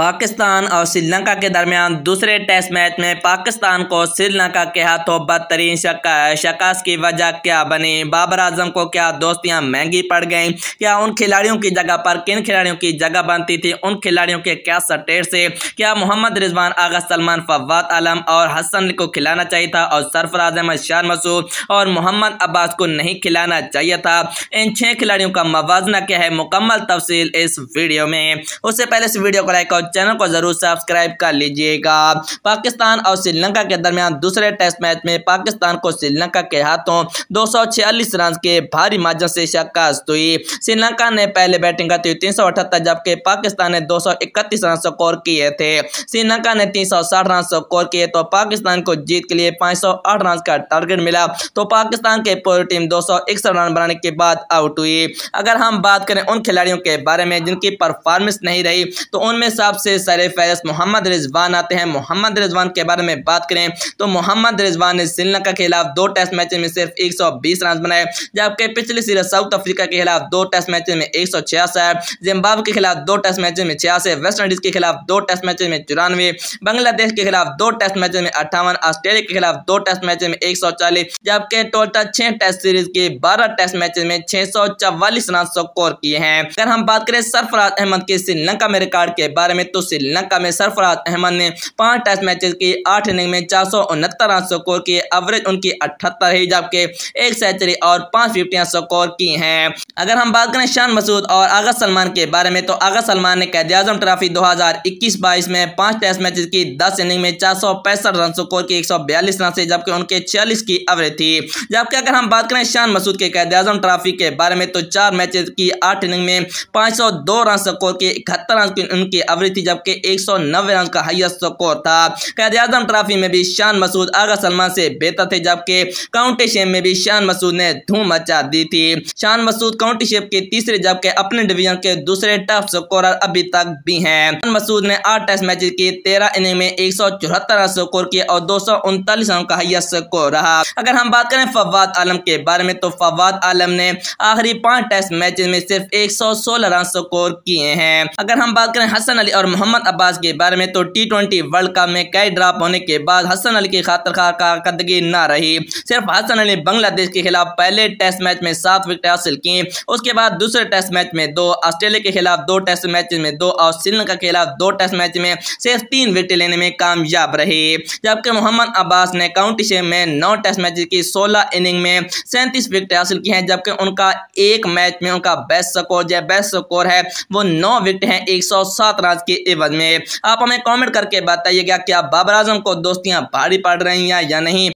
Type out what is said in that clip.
पाकिस्तान और श्रीलंका के दरमियान दूसरे टेस्ट मैच में पाकिस्तान को श्रीलंका के हाथों बदतरीन शका की वजह क्या बनी बाबर आजम को क्या दोस्तियां महंगी पड़ गईं क्या उन खिलाड़ियों की जगह पर किन खिलाड़ियों की जगह बनती थी उन खिलाड़ियों के क्या सटेट से क्या मोहम्मद रिजवान आगा सलमान फवाद आलम और हसन को खिलाना चाहिए था और सरफराज अहमद शाह मसूद और मोहम्मद अब्बास को नहीं खिलाना चाहिए था इन छः खिलाड़ियों का मवाजना क्या है मुकम्मल तफसील इस वीडियो में उससे पहले इस वीडियो को लाइक और चैनल को जरूर सब्सक्राइब कर लीजिएगा पाकिस्तान और श्रीलंका के दरमियान दूसरे टेस्ट मैच में पाकिस्तान को श्रीलंका के हाथों दो रन के भारी मार्जन से शिकस्त हुई श्रीलंका ने पहले बैटिंग करते हुए तीन जबकि पाकिस्तान ने दो रन स्कोर किए थे श्रीलंका ने तीन रन स्कोर किए तो पाकिस्तान को जीत के लिए पाँच रन का टारगेट मिला तो पाकिस्तान की पूरी टीम दो रन बनाने के बाद आउट हुई अगर हम बात करें उन खिलाड़ियों के बारे में जिनकी परफॉर्मेंस नहीं रही तो उनमें साफ सबसे सर फहरस्त मोहम्मद रिजवान आते हैं मोहम्मद रिजवान के बारे में बात करें तो मोहम्मद रिजवान ने श्रीलंका के खिलाफ दो टेस्ट मैच में सिर्फ एक रन बनाए जबकि पिछले सीरीज साउथ अफ्रीका के खिलाफ दो टेस्ट मैच में एक सौ जिम्बाब्वे के खिलाफ दो टेस्ट मैच में छियासी वेस्ट इंडीज के खिलाफ दो टेस्ट मैच में चौरानवे बांग्लादेश के खिलाफ दो टेस्ट मैच में अट्ठावन ऑस्ट्रेलिया के खिलाफ दो टेस्ट मैच में एक जबकि टोटल छह टेस्ट सीरीज के बारह टेस्ट मैच में छह रन स्कोर किए हैं अगर हम बात करें सरफराज अहमद के श्रीलंका में रिकॉर्ड के बारे में में तो श्रीलंका में सरफराज अहमद ने पांच टेस्ट मैच की आठ इनिंग में चार सौ उनहत्तर रन स्कोर किए एवरेज उनकी अठहत्तर है जबकि एक सेंचुरी और पांच फिफ्टियां स्कोर की हैं अगर हम बात करें शान मसूद और आगा सलमान के बारे में तो आगा सलमान ने कैद आजम ट्रॉफी दो हजार इक्कीस बाईस में पांच टेस्ट मैच की दस इनिंग में चार सौ पैंसठ रन स्कोर की एक सौ बयालीस रन से जबकि उनके छियालीस की एवरेज थी जबकि अगर हम बात करें शान मसूद के कैद आजम ट्रॉफी के बारे में तो चार मैच की आठ इनिंग में पांच सौ दो रन स्कोर के इकहत्तर रन की उनकी एवरेज हुई थी जबकि एक सौ नब्बे रन का हाइस्ट स्कोर था कैद आजम ट्रॉफी में भी शान मसूद आगा सलमान से बेहतर थे जबकि काउंटी शेप में भी शान मसूद ने धूम मचा दी थी शान मसूद काउंटी शेप के तीसरे जबकि अपने डिवीजन के दूसरे टफ स्कोर अभी तक भी हैं शान मसूद ने आठ टेस्ट मैच की तेरह इनिंग में एक रन स्कोर किया और दो रन का हाइस्ट स्कोर रहा अगर हम बात करें फवाद आलम के बारे में तो फवाद आलम ने आखिरी पांच टेस्ट मैच में सिर्फ एक रन स्कोर किए हैं अगर हम बात करें हसन अली और मोहम्मद अब्बास के बारे में तो टी ट्वेंटी वर्ल्ड कप में कई ड्रॉप होने के बाद हसन अली की खातर खा कारदगी ना रही सिर्फ हसन अली बांग्लादेश के खिलाफ पहले टेस्ट मैच में सात विकेट हासिल किए उसके बाद दूसरे टेस्ट मैच में दो ऑस्ट्रेलिया के खिलाफ दो टेस्ट मैच में दो और श्रीलंका के खिलाफ दो टेस्ट मैच में सिर्फ तीन विकेट लेने में कामयाब रहे जबकि मोहम्मद अब्बास ने काउंटी शेम में नौ टेस्ट मैच की सोलह इनिंग में सैंतीस विकेट हासिल किए हैं जबकि उनका एक मैच में उनका बेस्ट स्कोर जो बेस्ट स्कोर है वो नौ विकेट हैं एक सौ रन के एवज में आप हमें कमेंट करके बताइएगा कि आप बाबर आजम को दोस्तियां भारी पड़ रही हैं या नहीं